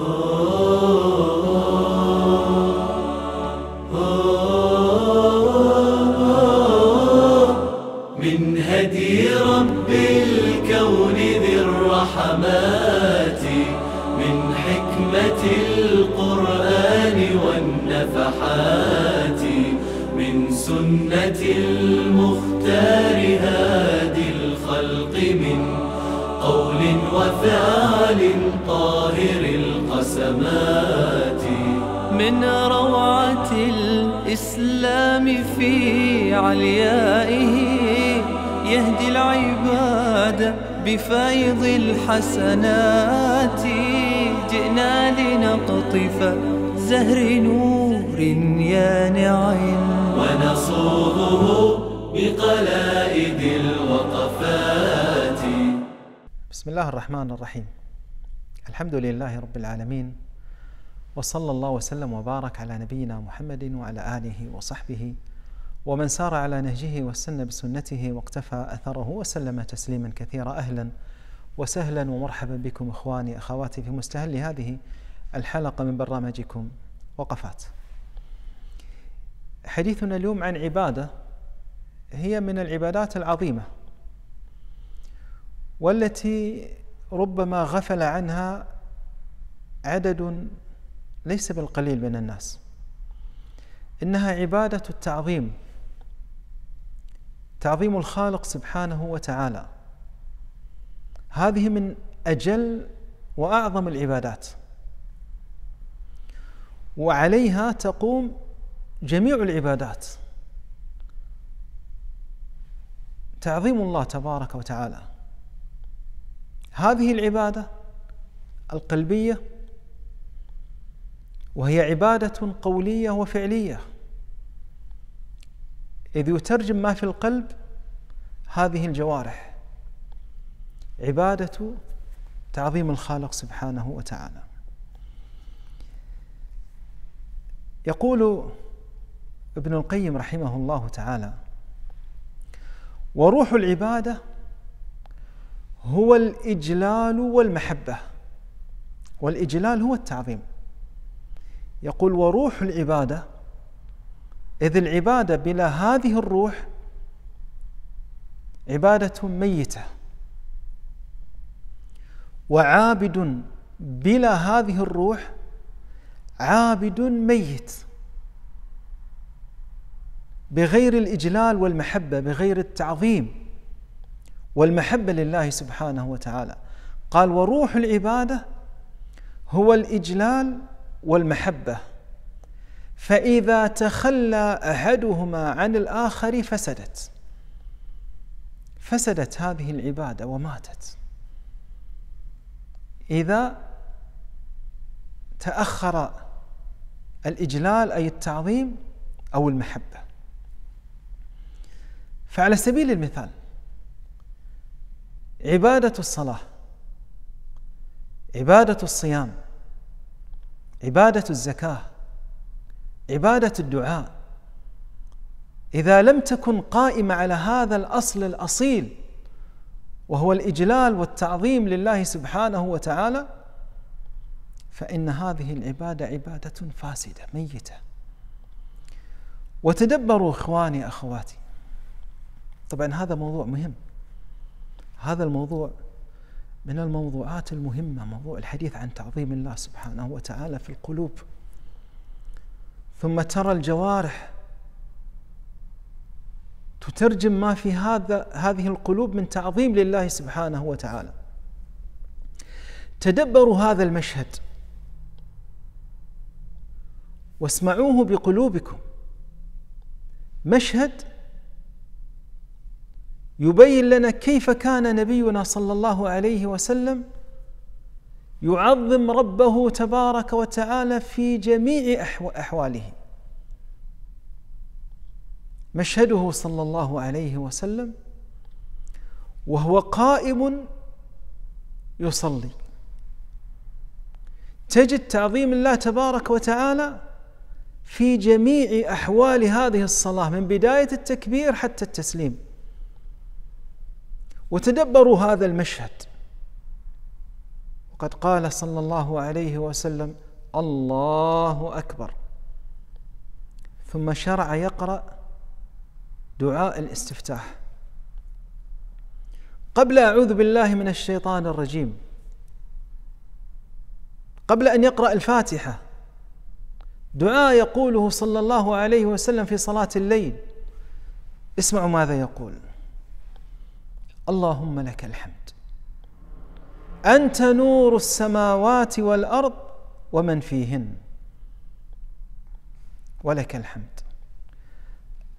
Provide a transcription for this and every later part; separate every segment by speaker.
Speaker 1: Oh. بفيض الحسنات جئنا لنقطف زهر نور يانع ونصوغه بقلائد الوقفات
Speaker 2: بسم الله الرحمن الرحيم الحمد لله رب العالمين وصلى الله وسلم وبارك على نبينا محمد وعلى آله وصحبه ومن سار على نهجه واستنى بسنته واقتفى اثره وسلم تسليما كثيرا اهلا وسهلا ومرحبا بكم اخواني اخواتي في مستهل هذه الحلقه من برنامجكم وقفات. حديثنا اليوم عن عباده هي من العبادات العظيمه والتي ربما غفل عنها عدد ليس بالقليل من الناس. انها عباده التعظيم تعظيم الخالق سبحانه وتعالى هذه من أجل وأعظم العبادات وعليها تقوم جميع العبادات تعظيم الله تبارك وتعالى هذه العبادة القلبية وهي عبادة قولية وفعلية إذ يترجم ما في القلب هذه الجوارح عبادة تعظيم الخالق سبحانه وتعالى يقول ابن القيم رحمه الله تعالى وروح العباده هو الاجلال والمحبه والاجلال هو التعظيم يقول وروح العباده إذ العبادة بلا هذه الروح عبادة ميتة وعابد بلا هذه الروح عابد ميت بغير الإجلال والمحبة بغير التعظيم والمحبة لله سبحانه وتعالى قال وروح العبادة هو الإجلال والمحبة فإذا تخلى أحدهما عن الآخر فسدت فسدت هذه العبادة وماتت إذا تأخر الإجلال أي التعظيم أو المحبة فعلى سبيل المثال عبادة الصلاة عبادة الصيام عبادة الزكاة عبادة الدعاء إذا لم تكن قائمة على هذا الأصل الأصيل وهو الإجلال والتعظيم لله سبحانه وتعالى فإن هذه العبادة عبادة فاسدة ميتة وتدبروا إخواني أخواتي طبعا هذا موضوع مهم هذا الموضوع من الموضوعات المهمة موضوع الحديث عن تعظيم الله سبحانه وتعالى في القلوب ثم ترى الجوارح تترجم ما في هذا هذه القلوب من تعظيم لله سبحانه وتعالى تدبروا هذا المشهد واسمعوه بقلوبكم مشهد يبين لنا كيف كان نبينا صلى الله عليه وسلم يعظم ربه تبارك وتعالى في جميع احواله مشهده صلى الله عليه وسلم وهو قائم يصلي تجد تعظيم الله تبارك وتعالى في جميع احوال هذه الصلاه من بدايه التكبير حتى التسليم وتدبروا هذا المشهد قد قال صلى الله عليه وسلم الله أكبر ثم شرع يقرأ دعاء الاستفتاح قبل أعوذ بالله من الشيطان الرجيم قبل أن يقرأ الفاتحة دعاء يقوله صلى الله عليه وسلم في صلاة الليل اسمعوا ماذا يقول اللهم لك الحمد أنت نور السماوات والأرض ومن فيهن ولك الحمد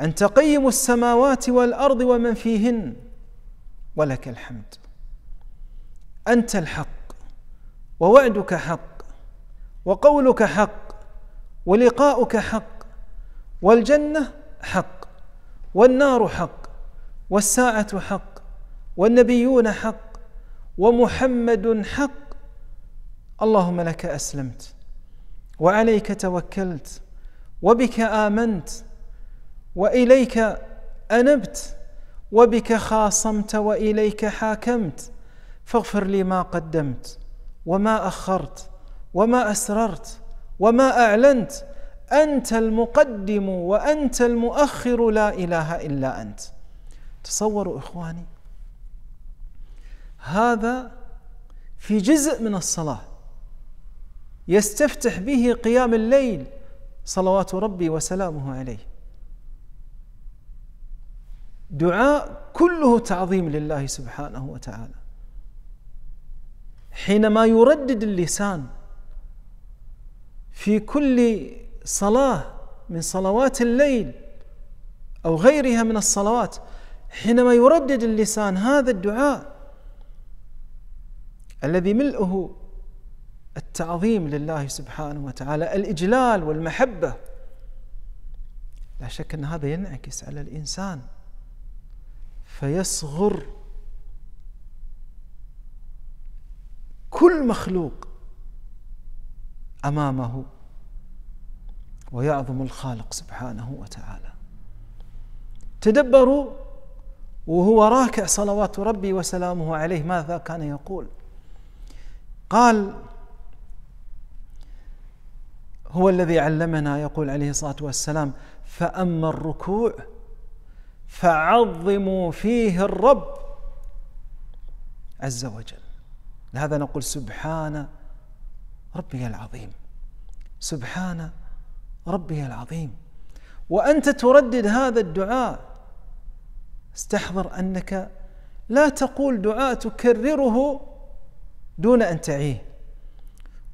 Speaker 2: أنت قيم السماوات والأرض ومن فيهن ولك الحمد أنت الحق ووعدك حق وقولك حق ولقاؤك حق والجنة حق والنار حق والساعة حق والنبيون حق ومحمد حق اللهم لك أسلمت وعليك توكلت وبك آمنت وإليك أنبت وبك خاصمت وإليك حاكمت فاغفر لي ما قدمت وما أخرت وما أسررت وما أعلنت أنت المقدم وأنت المؤخر لا إله إلا أنت تصوروا إخواني هذا في جزء من الصلاة يستفتح به قيام الليل صلوات ربي وسلامه عليه دعاء كله تعظيم لله سبحانه وتعالى حينما يردد اللسان في كل صلاة من صلوات الليل أو غيرها من الصلوات حينما يردد اللسان هذا الدعاء الذي ملؤه التعظيم لله سبحانه وتعالى الإجلال والمحبة لا شك أن هذا ينعكس على الإنسان فيصغر كل مخلوق امامه ويعظم الخالق سبحانه وتعالى تدبروا وهو راكع صلوات ربي وسلامه عليه ماذا كان يقول قال هو الذي علمنا يقول عليه الصلاه والسلام فاما الركوع فعظموا فيه الرب عز وجل لهذا نقول سبحان ربي العظيم سبحان ربي العظيم وانت تردد هذا الدعاء استحضر انك لا تقول دعاء تكرره دون أن تعيه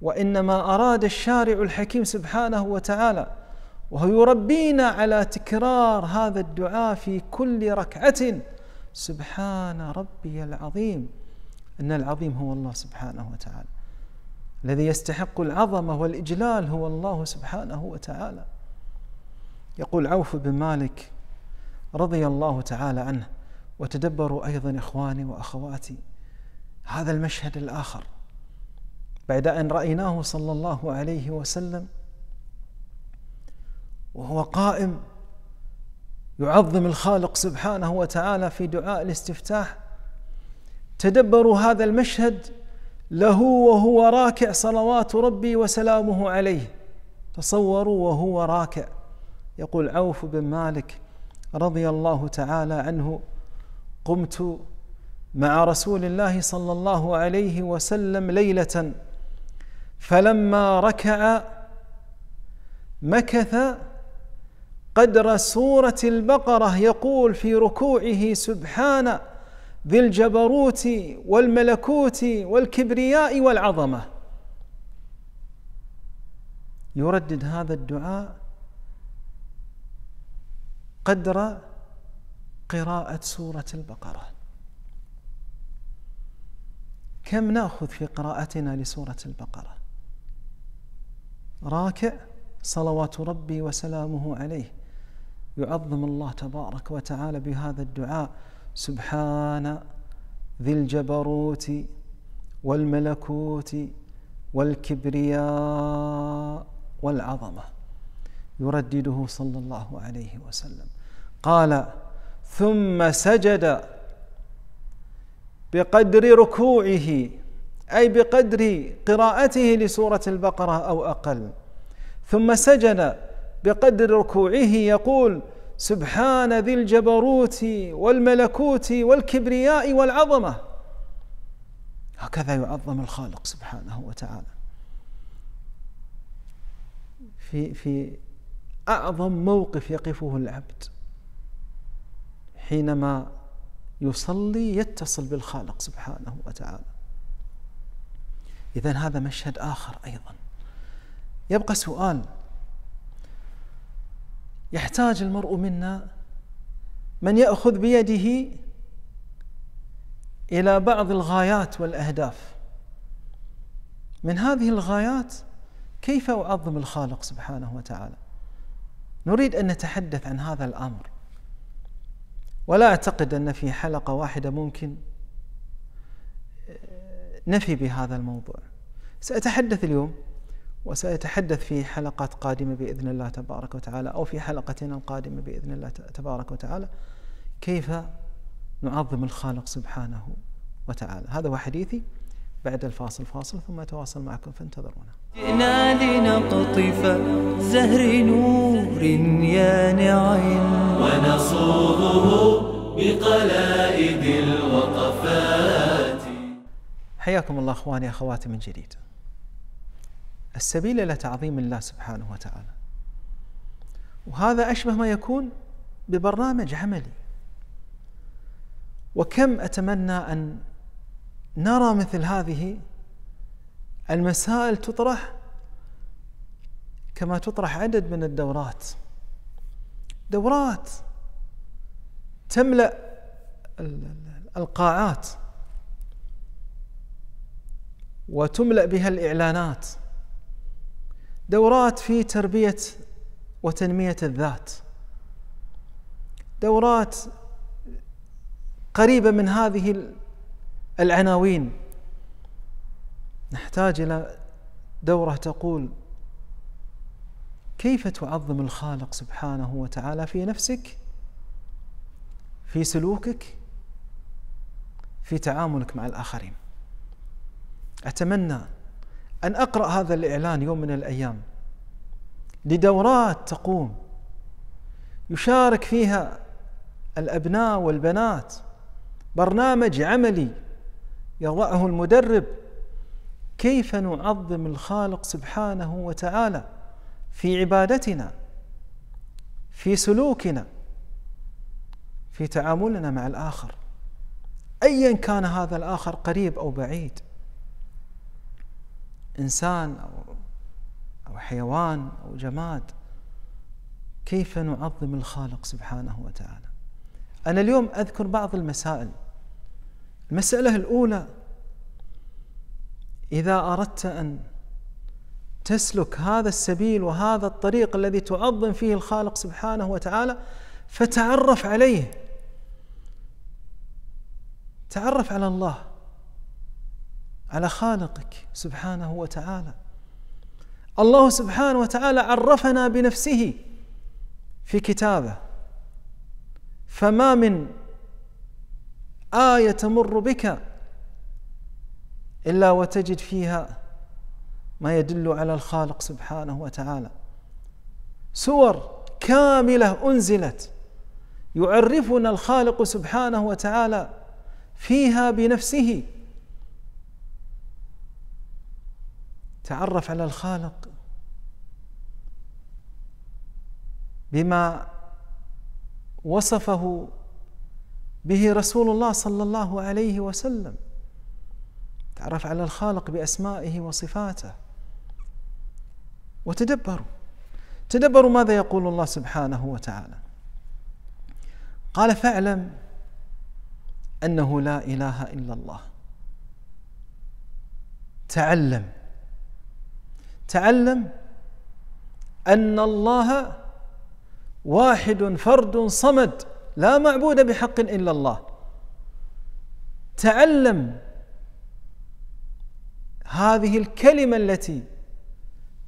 Speaker 2: وإنما أراد الشارع الحكيم سبحانه وتعالى وهو يربينا على تكرار هذا الدعاء في كل ركعة سبحان ربي العظيم أن العظيم هو الله سبحانه وتعالى الذي يستحق العظمة والإجلال هو الله سبحانه وتعالى يقول عوف بن مالك رضي الله تعالى عنه وتدبروا أيضا إخواني وأخواتي هذا المشهد الآخر بعد أن رأيناه صلى الله عليه وسلم وهو قائم يعظم الخالق سبحانه وتعالى في دعاء الاستفتاح تدبروا هذا المشهد له وهو راكع صلوات ربي وسلامه عليه تصوروا وهو راكع يقول عوف بن مالك رضي الله تعالى عنه قمت مع رسول الله صلى الله عليه وسلم ليلة فلما ركع مكث قدر سورة البقرة يقول في ركوعه سبحان ذي الجبروت والملكوت والكبرياء والعظمة يردد هذا الدعاء قدر قراءة سورة البقرة كم ناخذ في قراءتنا لسوره البقره راكع صلوات ربي وسلامه عليه يعظم الله تبارك وتعالى بهذا الدعاء سبحان ذي الجبروت والملكوت والكبرياء والعظمه يردده صلى الله عليه وسلم قال ثم سجد بقدر ركوعه أي بقدر قراءته لسورة البقرة أو أقل ثم سجد بقدر ركوعه يقول سبحان ذي الجبروت والملكوت والكبرياء والعظمة هكذا يعظم الخالق سبحانه وتعالى في في أعظم موقف يقفه العبد حينما يصلي يتصل بالخالق سبحانه وتعالى إذا هذا مشهد آخر أيضا يبقى سؤال يحتاج المرء منا من يأخذ بيده إلى بعض الغايات والأهداف من هذه الغايات كيف أعظم الخالق سبحانه وتعالى نريد أن نتحدث عن هذا الأمر ولا أعتقد أن في حلقة واحدة ممكن آه، نفي بهذا الموضوع سأتحدث اليوم وسأتحدث في حلقات قادمة بإذن الله تبارك وتعالى أو في حلقتنا القادمة بإذن الله تبارك وتعالى كيف نعظم الخالق سبحانه وتعالى هذا هو حديثي بعد الفاصل فاصل ثم أتواصل معكم فانتظرونا
Speaker 1: جئنا لنقطف زهر نور يا ونصوبه بقلائد الوقفات
Speaker 2: حياكم الله أخواني أخواتي من جديد السبيل إلى تعظيم الله سبحانه وتعالى وهذا أشبه ما يكون ببرنامج عملي وكم أتمنى أن نرى مثل هذه المسائل تطرح كما تطرح عدد من الدورات دورات تملا القاعات وتملا بها الاعلانات دورات في تربيه وتنميه الذات دورات قريبه من هذه العناوين نحتاج إلى دورة تقول كيف تعظم الخالق سبحانه وتعالى في نفسك في سلوكك في تعاملك مع الآخرين أتمنى أن أقرأ هذا الإعلان يوم من الأيام لدورات تقوم يشارك فيها الأبناء والبنات برنامج عملي يضعه المدرب كيف نعظم الخالق سبحانه وتعالى في عبادتنا في سلوكنا في تعاملنا مع الآخر أيا كان هذا الآخر قريب أو بعيد إنسان أو أو حيوان أو جماد كيف نعظم الخالق سبحانه وتعالى أنا اليوم أذكر بعض المسائل المسألة الأولى إذا أردت أن تسلك هذا السبيل وهذا الطريق الذي تعظم فيه الخالق سبحانه وتعالى فتعرف عليه تعرف على الله على خالقك سبحانه وتعالى الله سبحانه وتعالى عرفنا بنفسه في كتابه فما من آية تمر بك إلا وتجد فيها ما يدل على الخالق سبحانه وتعالى سور كاملة أنزلت يعرفنا الخالق سبحانه وتعالى فيها بنفسه تعرف على الخالق بما وصفه به رسول الله صلى الله عليه وسلم تعرف على الخالق بأسمائه وصفاته وتدبروا تدبروا ماذا يقول الله سبحانه وتعالى قال فاعلم أنه لا إله إلا الله تعلم تعلم أن الله واحد فرد صمد لا معبود بحق إلا الله تعلم هذه الكلمة التي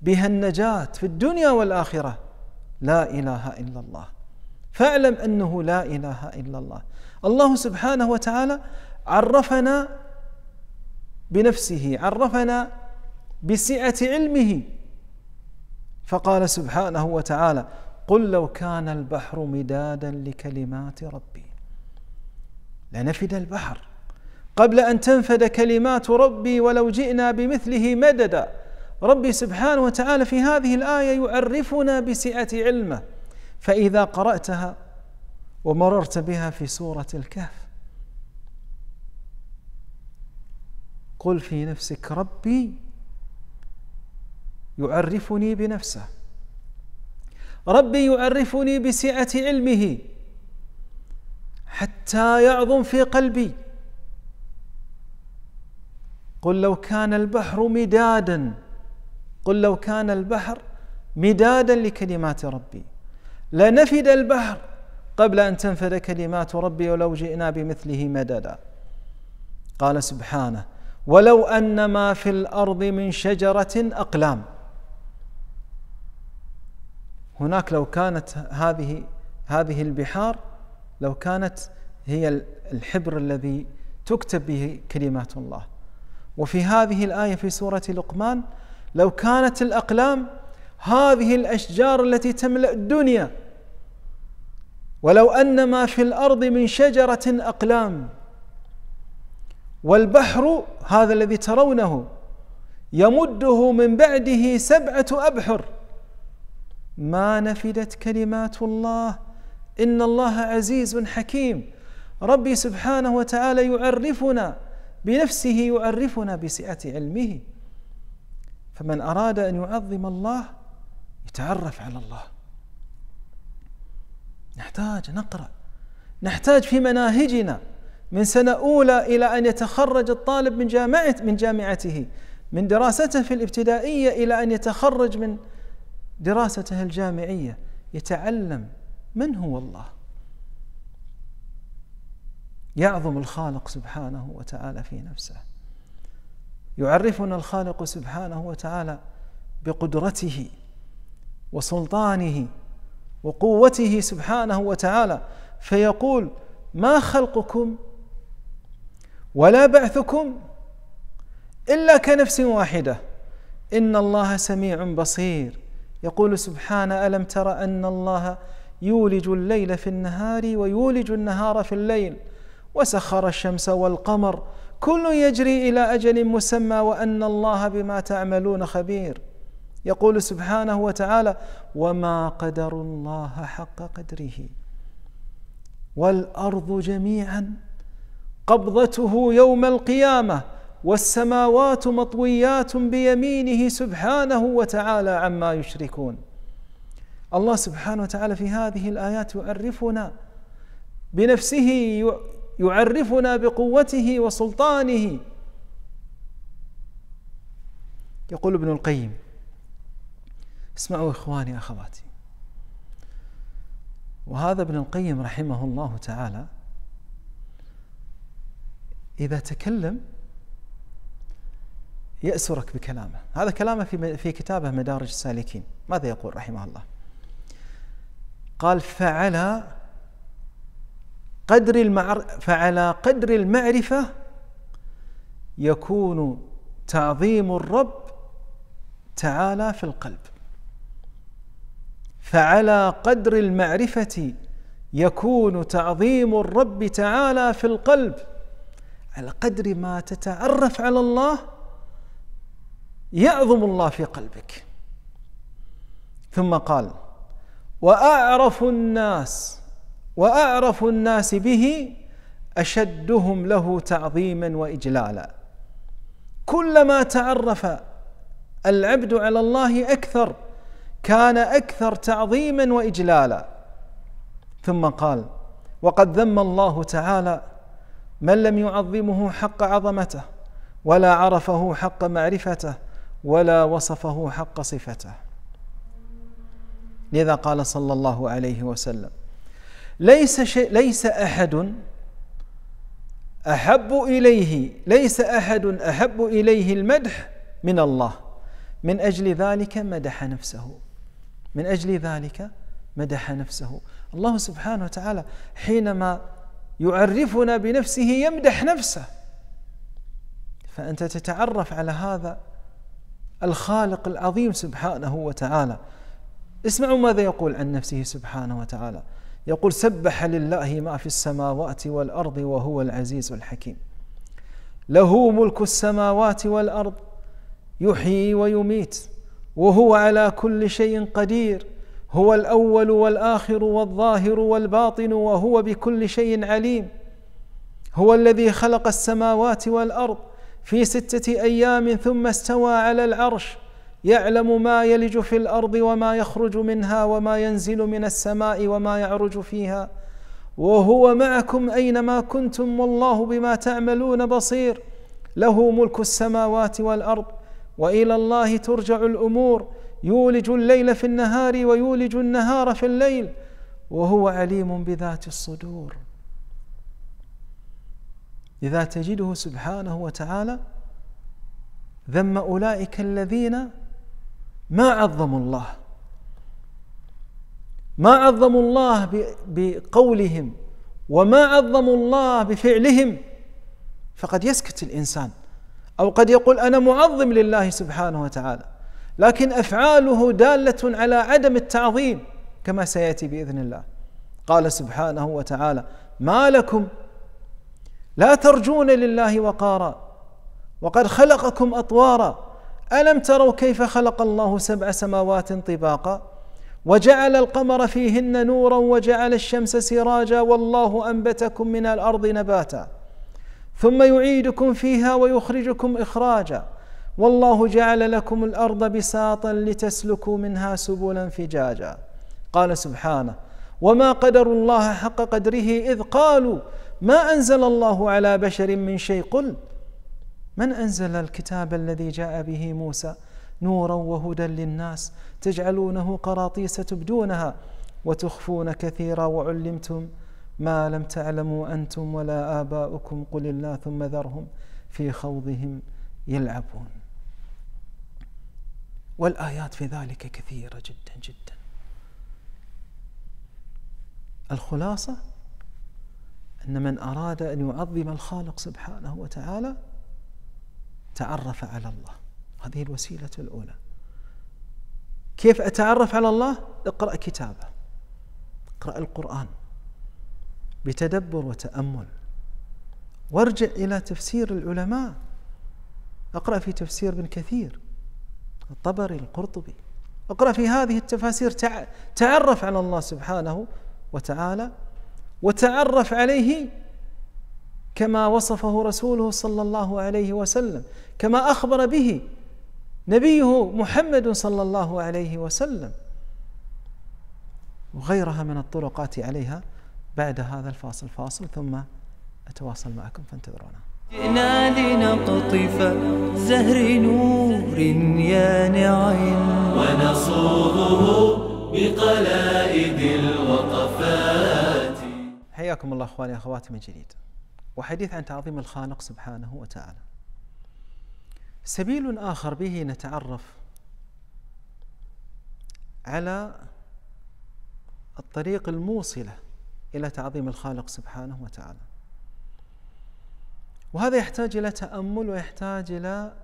Speaker 2: بها النجاة في الدنيا والآخرة لا إله إلا الله فاعلم أنه لا إله إلا الله الله سبحانه وتعالى عرفنا بنفسه عرفنا بسعة علمه فقال سبحانه وتعالى قل لو كان البحر مدادا لكلمات ربي لنفد البحر قبل ان تنفد كلمات ربي ولو جئنا بمثله مددا ربي سبحانه وتعالى في هذه الايه يعرفنا بسعه علمه فاذا قراتها ومررت بها في سوره الكهف قل في نفسك ربي يعرفني بنفسه ربي يعرفني بسعة علمه حتى يعظم في قلبي قل لو كان البحر مدادا قل لو كان البحر مدادا لكلمات ربي لنفد البحر قبل أن تنفد كلمات ربي ولو جئنا بمثله مددا قال سبحانه ولو أن ما في الأرض من شجرة أقلام هناك لو كانت هذه هذه البحار لو كانت هي الحبر الذي تكتب به كلمات الله وفي هذه الآية في سورة لقمان لو كانت الأقلام هذه الأشجار التي تملأ الدنيا ولو أن ما في الأرض من شجرة أقلام والبحر هذا الذي ترونه يمده من بعده سبعة أبحر ما نفدت كلمات الله ان الله عزيز حكيم ربي سبحانه وتعالى يعرفنا بنفسه يعرفنا بسعه علمه فمن اراد ان يعظم الله يتعرف على الله نحتاج نقرا نحتاج في مناهجنا من سنه اولى الى ان يتخرج الطالب من جامعه من جامعته من دراسته في الابتدائيه الى ان يتخرج من دراسته الجامعية يتعلم من هو الله يعظم الخالق سبحانه وتعالى في نفسه يعرفنا الخالق سبحانه وتعالى بقدرته وسلطانه وقوته سبحانه وتعالى فيقول ما خلقكم ولا بعثكم الا كنفس واحده ان الله سميع بصير يقول سبحانه ألم تر أن الله يولج الليل في النهار ويولج النهار في الليل وسخر الشمس والقمر كل يجري إلى أجل مسمى وأن الله بما تعملون خبير يقول سبحانه وتعالى وما قدر الله حق قدره والأرض جميعا قبضته يوم القيامة والسماوات مطويات بيمينه سبحانه وتعالى عما يشركون الله سبحانه وتعالى في هذه الايات يعرفنا بنفسه يعرفنا بقوته وسلطانه يقول ابن القيم اسمعوا اخواني اخواتي وهذا ابن القيم رحمه الله تعالى اذا تكلم يأسرك بكلامه هذا كلامه في, في كتابه مدارج السالكين ماذا يقول رحمه الله قال فعلى قدر المعر فعلى قدر المعرفة يكون تعظيم الرب تعالى في القلب فعلى قدر المعرفة يكون تعظيم الرب تعالى في القلب على قدر ما تتعرف على الله يعظم الله في قلبك ثم قال واعرف الناس واعرف الناس به اشدهم له تعظيما واجلالا كلما تعرف العبد على الله اكثر كان اكثر تعظيما واجلالا ثم قال وقد ذم الله تعالى من لم يعظمه حق عظمته ولا عرفه حق معرفته ولا وصفه حق صفته لذا قال صلى الله عليه وسلم ليس شيء ليس احد احب اليه ليس احد احب اليه المدح من الله من اجل ذلك مدح نفسه من اجل ذلك مدح نفسه الله سبحانه وتعالى حينما يعرفنا بنفسه يمدح نفسه فانت تتعرف على هذا الخالق العظيم سبحانه وتعالى اسمعوا ماذا يقول عن نفسه سبحانه وتعالى يقول سبح لله ما في السماوات والارض وهو العزيز الحكيم له ملك السماوات والارض يحيي ويميت وهو على كل شيء قدير هو الاول والاخر والظاهر والباطن وهو بكل شيء عليم هو الذي خلق السماوات والارض في ستة أيام ثم استوى على العرش يعلم ما يلج في الأرض وما يخرج منها وما ينزل من السماء وما يعرج فيها وهو معكم أينما كنتم والله بما تعملون بصير له ملك السماوات والأرض وإلى الله ترجع الأمور يولج الليل في النهار ويولج النهار في الليل وهو عليم بذات الصدور إذا تجده سبحانه وتعالى ذم أولئك الذين ما عظموا الله ما عظموا الله بقولهم وما عظموا الله بفعلهم فقد يسكت الإنسان أو قد يقول أنا معظم لله سبحانه وتعالى لكن أفعاله دالة على عدم التعظيم كما سيأتي بإذن الله قال سبحانه وتعالى ما لكم لا ترجون لله وقارا وقد خلقكم اطوارا الم تروا كيف خلق الله سبع سماوات طباقا وجعل القمر فيهن نورا وجعل الشمس سراجا والله انبتكم من الارض نباتا ثم يعيدكم فيها ويخرجكم اخراجا والله جعل لكم الارض بساطا لتسلكوا منها سبلا فجاجا قال سبحانه وما قدروا الله حق قدره اذ قالوا ما أنزل الله على بشر من شيء قل من أنزل الكتاب الذي جاء به موسى نورا وهدى للناس تجعلونه قراطيس تبدونها وتخفون كثيرا وعلمتم ما لم تعلموا أنتم ولا آباؤكم قل الله ثم ذرهم في خوضهم يلعبون والآيات في ذلك كثيرة جدا جدا الخلاصة أن من أراد أن يعظم الخالق سبحانه وتعالى تعرف على الله هذه الوسيلة الأولى كيف أتعرف على الله؟ اقرأ كتابه اقرأ القرآن بتدبر وتأمل وارجع إلى تفسير العلماء اقرأ في تفسير ابن كثير الطبري القرطبي اقرأ في هذه التفاسير تعرف على الله سبحانه وتعالى وتعرف عليه كما وصفه رسوله صلى الله عليه وسلم كما أخبر به نبيه محمد صلى الله عليه وسلم وغيرها من الطرقات عليها بعد هذا الفاصل فاصل ثم أتواصل معكم فانتظرونا
Speaker 1: جئنا لنقطف زهر نور يانع ونصوبه بقلائد الغيب
Speaker 2: حياكم الله اخواني اخواتي من جديد. وحديث عن تعظيم الخالق سبحانه وتعالى. سبيل اخر به نتعرف على الطريق الموصله الى تعظيم الخالق سبحانه وتعالى. وهذا يحتاج الى تامل ويحتاج الى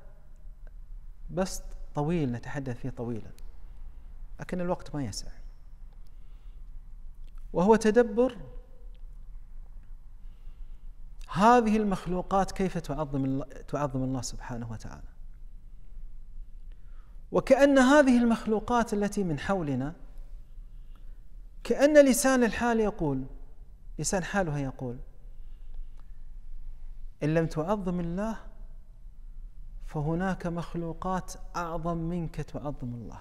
Speaker 2: بسط طويل نتحدث فيه طويلا. لكن الوقت ما يسع. وهو تدبر هذه المخلوقات كيف تعظم الله تعظم الله سبحانه وتعالى وكأن هذه المخلوقات التي من حولنا كأن لسان الحال يقول لسان حالها يقول إن لم تعظم الله فهناك مخلوقات أعظم منك تعظم الله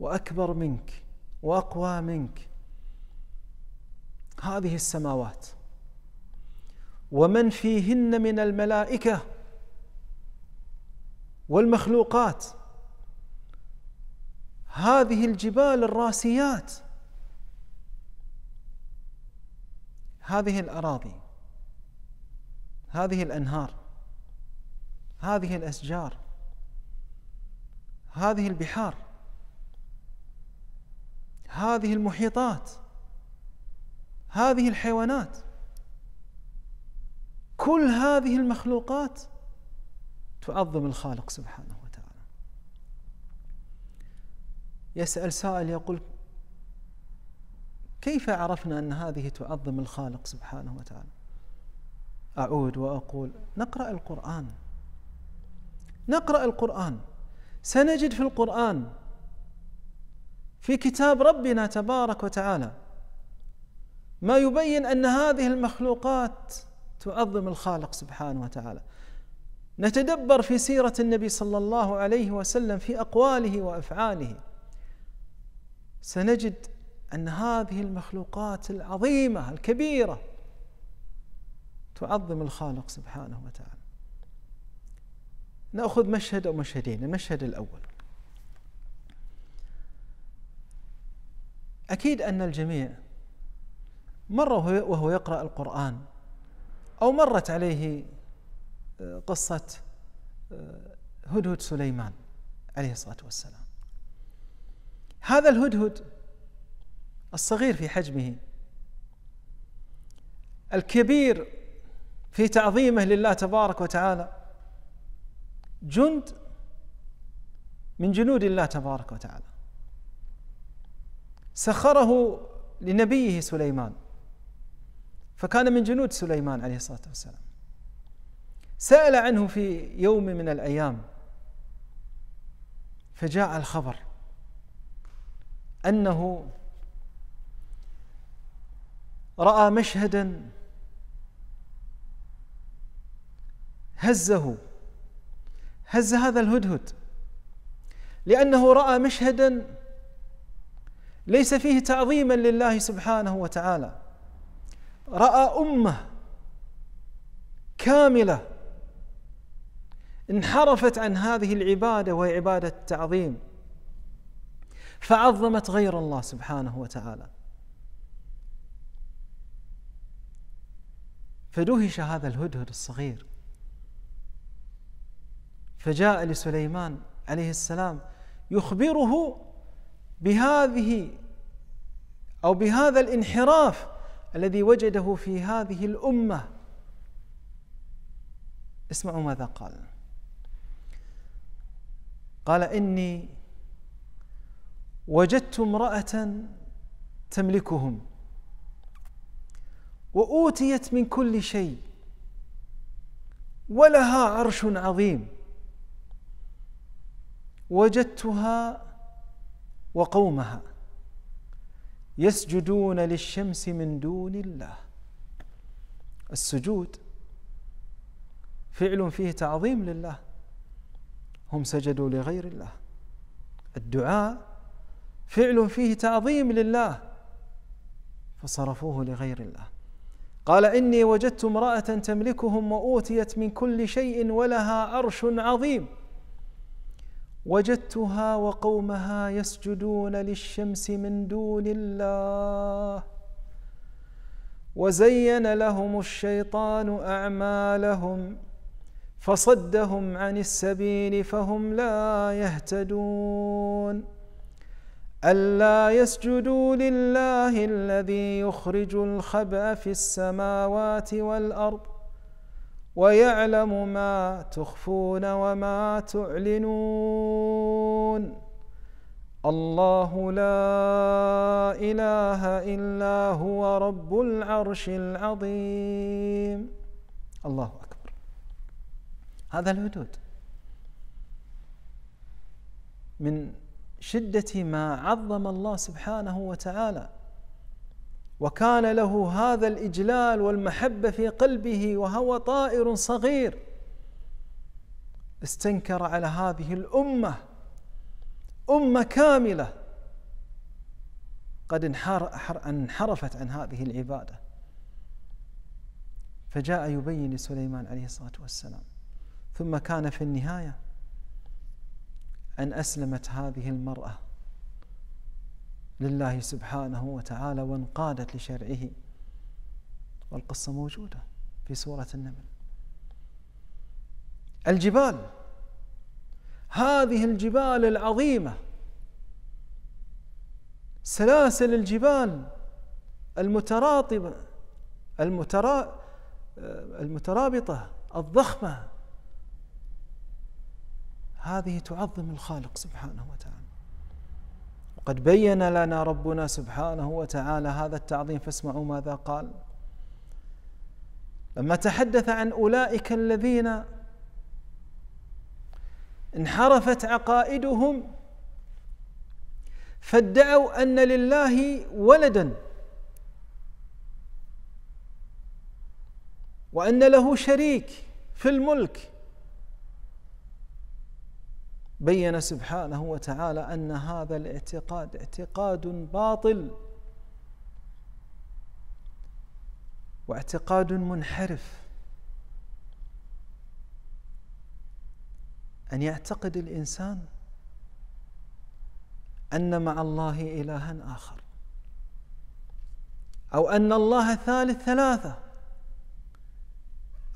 Speaker 2: وأكبر منك وأقوى منك هذه السماوات ومن فيهن من الملائكة والمخلوقات هذه الجبال الراسيات هذه الأراضي هذه الأنهار هذه الأشجار هذه البحار هذه المحيطات هذه الحيوانات كل هذه المخلوقات تعظم الخالق سبحانه وتعالى يسأل سائل يقول كيف عرفنا أن هذه تعظم الخالق سبحانه وتعالى أعود وأقول نقرأ القرآن نقرأ القرآن سنجد في القرآن في كتاب ربنا تبارك وتعالى ما يبين أن هذه المخلوقات تعظم الخالق سبحانه وتعالى نتدبر في سيرة النبي صلى الله عليه وسلم في أقواله وأفعاله سنجد أن هذه المخلوقات العظيمة الكبيرة تعظم الخالق سبحانه وتعالى نأخذ مشهد أو مشهدين المشهد الأول أكيد أن الجميع مر وهو يقرأ القرآن أو مرت عليه آه، قصة آه، هدهد سليمان عليه الصلاة والسلام هذا الهدهد الصغير في حجمه الكبير في تعظيمه لله تبارك وتعالى جند من جنود الله تبارك وتعالى سخره لنبيه سليمان فكان من جنود سليمان عليه الصلاة والسلام سأل عنه في يوم من الأيام فجاء الخبر أنه رأى مشهدا هزه هز هذا الهدهد لأنه رأى مشهدا ليس فيه تعظيما لله سبحانه وتعالى راى امه كامله انحرفت عن هذه العباده وهي عباده التعظيم فعظمت غير الله سبحانه وتعالى فدهش هذا الهدهد الصغير فجاء لسليمان عليه السلام يخبره بهذه او بهذا الانحراف الذي وجده في هذه الأمة اسمعوا ماذا قال قال إني وجدت امرأة تملكهم وأوتيت من كل شيء ولها عرش عظيم وجدتها وقومها يسجدون للشمس من دون الله السجود فعل فيه تعظيم لله هم سجدوا لغير الله الدعاء فعل فيه تعظيم لله فصرفوه لغير الله قال اني وجدت امراه تملكهم واوتيت من كل شيء ولها عرش عظيم وجدتها وقومها يسجدون للشمس من دون الله وزين لهم الشيطان اعمالهم فصدهم عن السبيل فهم لا يهتدون الا يسجدوا لله الذي يخرج الخبا في السماوات والارض ويعلم ما تخفون وما تعلنون الله لا اله الا هو رب العرش العظيم الله اكبر هذا الهدود من شده ما عظم الله سبحانه وتعالى وكان له هذا الإجلال والمحبة في قلبه وهو طائر صغير استنكر على هذه الأمة أمة كاملة قد انحرفت عن هذه العبادة فجاء يبين لسليمان عليه الصلاة والسلام ثم كان في النهاية أن أسلمت هذه المرأة لله سبحانه وتعالى وانقادت لشرعه والقصة موجودة في سورة النمل الجبال هذه الجبال العظيمة سلاسل الجبال المتراطبة المترا المترابطة الضخمة هذه تعظم الخالق سبحانه وتعالى وقد بين لنا ربنا سبحانه وتعالى هذا التعظيم فاسمعوا ماذا قال لما تحدث عن أولئك الذين انحرفت عقائدهم فادعوا أن لله ولدا وأن له شريك في الملك بين سبحانه وتعالى أن هذا الاعتقاد اعتقاد باطل واعتقاد منحرف أن يعتقد الإنسان أن مع الله إلها آخر أو أن الله ثالث ثلاثة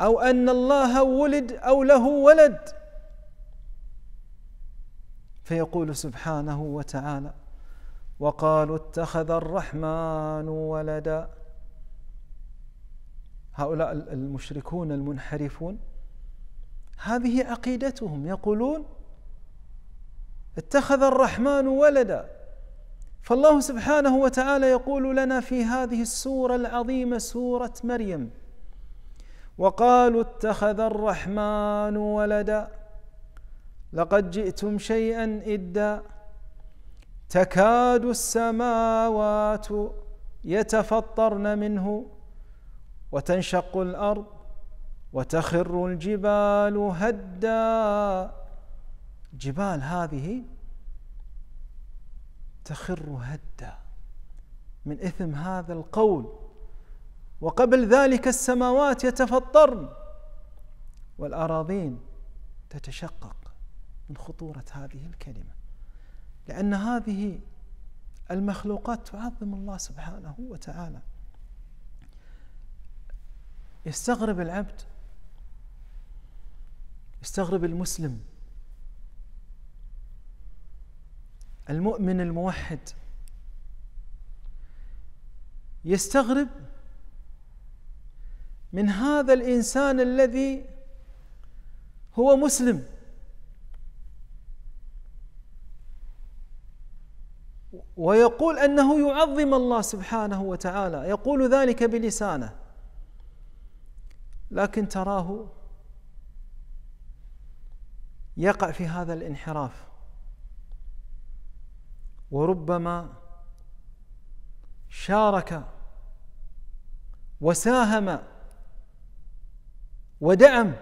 Speaker 2: أو أن الله ولد أو له ولد فيقول سبحانه وتعالى وقالوا اتخذ الرحمن ولدا هؤلاء المشركون المنحرفون هذه عقيدتهم يقولون اتخذ الرحمن ولدا فالله سبحانه وتعالى يقول لنا في هذه السوره العظيمه سوره مريم وقالوا اتخذ الرحمن ولدا لقد جئتم شيئا إدا تكاد السماوات يتفطرن منه وتنشق الأرض وتخر الجبال هدا جبال هذه تخر هدا من إثم هذا القول وقبل ذلك السماوات يتفطرن والأراضين تتشقق من خطورة هذه الكلمة لأن هذه المخلوقات تعظم الله سبحانه وتعالى يستغرب العبد يستغرب المسلم المؤمن الموحد يستغرب من هذا الانسان الذي هو مسلم ويقول أنه يعظم الله سبحانه وتعالى يقول ذلك بلسانه لكن تراه يقع في هذا الانحراف وربما شارك وساهم ودعم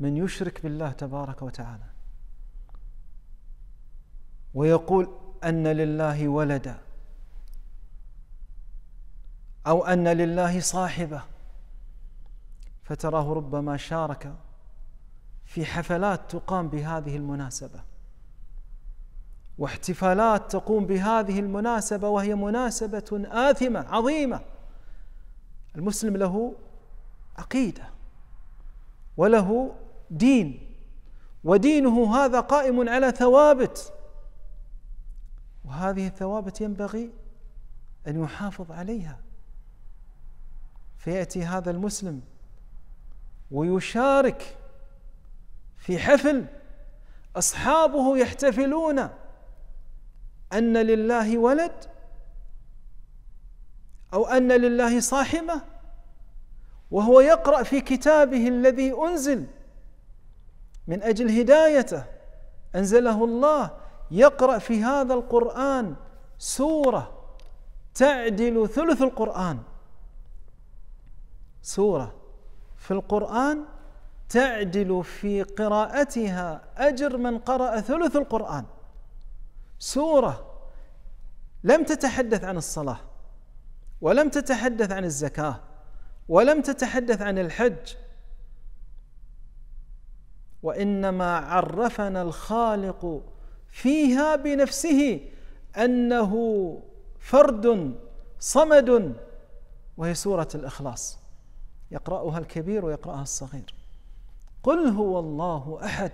Speaker 2: من يشرك بالله تبارك وتعالى ويقول أن لله ولدا أو أن لله صاحبة فتراه ربما شارك في حفلات تقام بهذه المناسبة واحتفالات تقوم بهذه المناسبة وهي مناسبة آثمة عظيمة المسلم له عقيدة وله دين ودينه هذا قائم على ثوابت وهذه الثوابت ينبغي أن يحافظ عليها فيأتي هذا المسلم ويشارك في حفل أصحابه يحتفلون أن لله ولد أو أن لله صاحبة وهو يقرأ في كتابه الذي أنزل من أجل هدايته أنزله الله يقرأ في هذا القرآن سورة تعدل ثلث القرآن سورة في القرآن تعدل في قراءتها أجر من قرأ ثلث القرآن سورة لم تتحدث عن الصلاة ولم تتحدث عن الزكاة ولم تتحدث عن الحج وإنما عرفنا الخالق فيها بنفسه انه فرد صمد وهي سوره الاخلاص يقراها الكبير ويقراها الصغير قل هو الله احد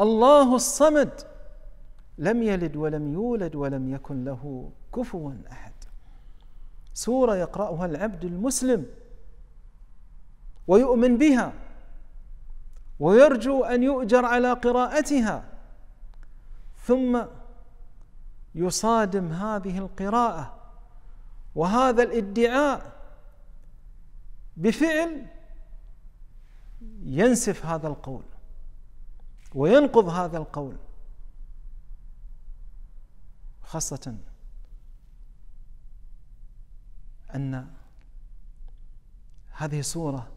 Speaker 2: الله الصمد لم يلد ولم يولد ولم يكن له كفوا احد سوره يقراها العبد المسلم ويؤمن بها ويرجو ان يؤجر على قراءتها ثم يصادم هذه القراءة وهذا الادعاء بفعل ينسف هذا القول وينقض هذا القول خاصة أن هذه صورة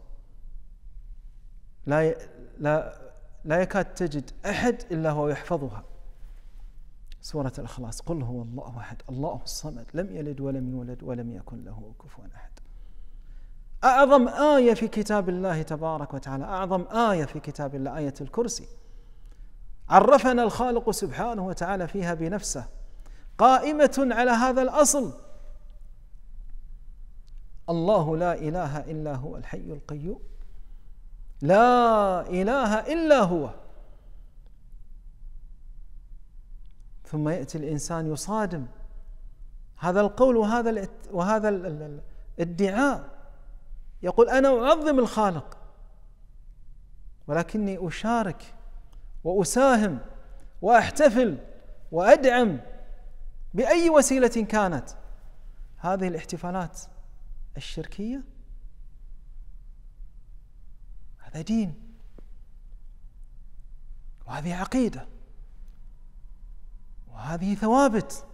Speaker 2: لا لا لا يكاد تجد أحد إلا هو يحفظها سورة الإخلاص قل هو الله أحد الله الصمد لم يلد ولم يولد ولم يكن له كفوا أحد أعظم آية في كتاب الله تبارك وتعالى أعظم آية في كتاب الله آية الكرسي عرفنا الخالق سبحانه وتعالى فيها بنفسه قائمة على هذا الأصل الله لا إله إلا هو الحي القيوم لا إله إلا هو ثم ياتي الانسان يصادم هذا القول وهذا وهذا الادعاء يقول انا اعظم الخالق ولكني اشارك واساهم واحتفل وادعم باي وسيله كانت هذه الاحتفالات الشركيه هذا دين وهذه عقيده وهذه ثوابت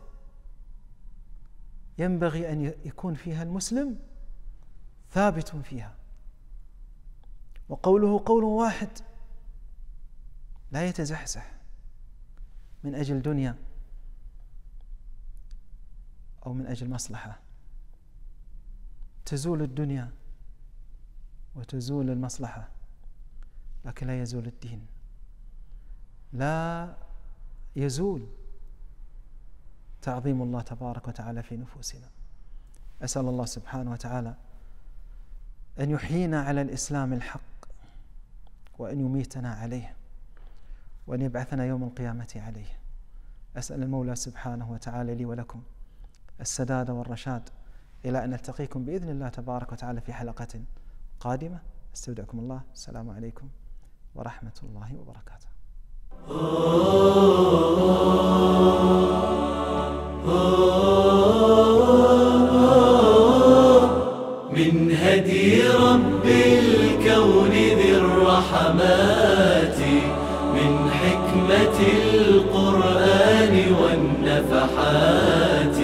Speaker 2: ينبغي ان يكون فيها المسلم ثابت فيها وقوله قول واحد لا يتزحزح من اجل دنيا او من اجل مصلحه تزول الدنيا وتزول المصلحه لكن لا يزول الدين لا يزول تعظيم الله تبارك وتعالى في نفوسنا أسأل الله سبحانه وتعالى أن يحيينا على الإسلام الحق وأن يميتنا عليه وأن يبعثنا يوم القيامة عليه أسأل المولى سبحانه وتعالى لي ولكم السداد والرشاد إلى أن نلتقيكم بإذن الله تبارك وتعالى في حلقة قادمة استودعكم الله السلام عليكم ورحمة الله وبركاته
Speaker 1: رب الكون ذي الرحمات من حكمة القرآن والنفحات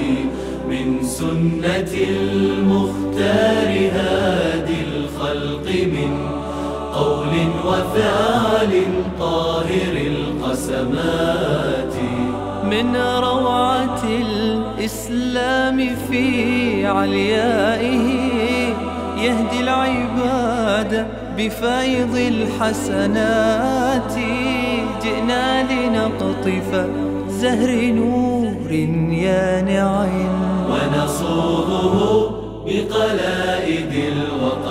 Speaker 1: من سنة المختار هادي الخلق من قول وفعل طاهر القسمات من روعة الإسلام في عليائه يهدي العباد بفيض الحسنات جئنا لنقطف زهر نور يانع ونصوبه بقلائد الوطن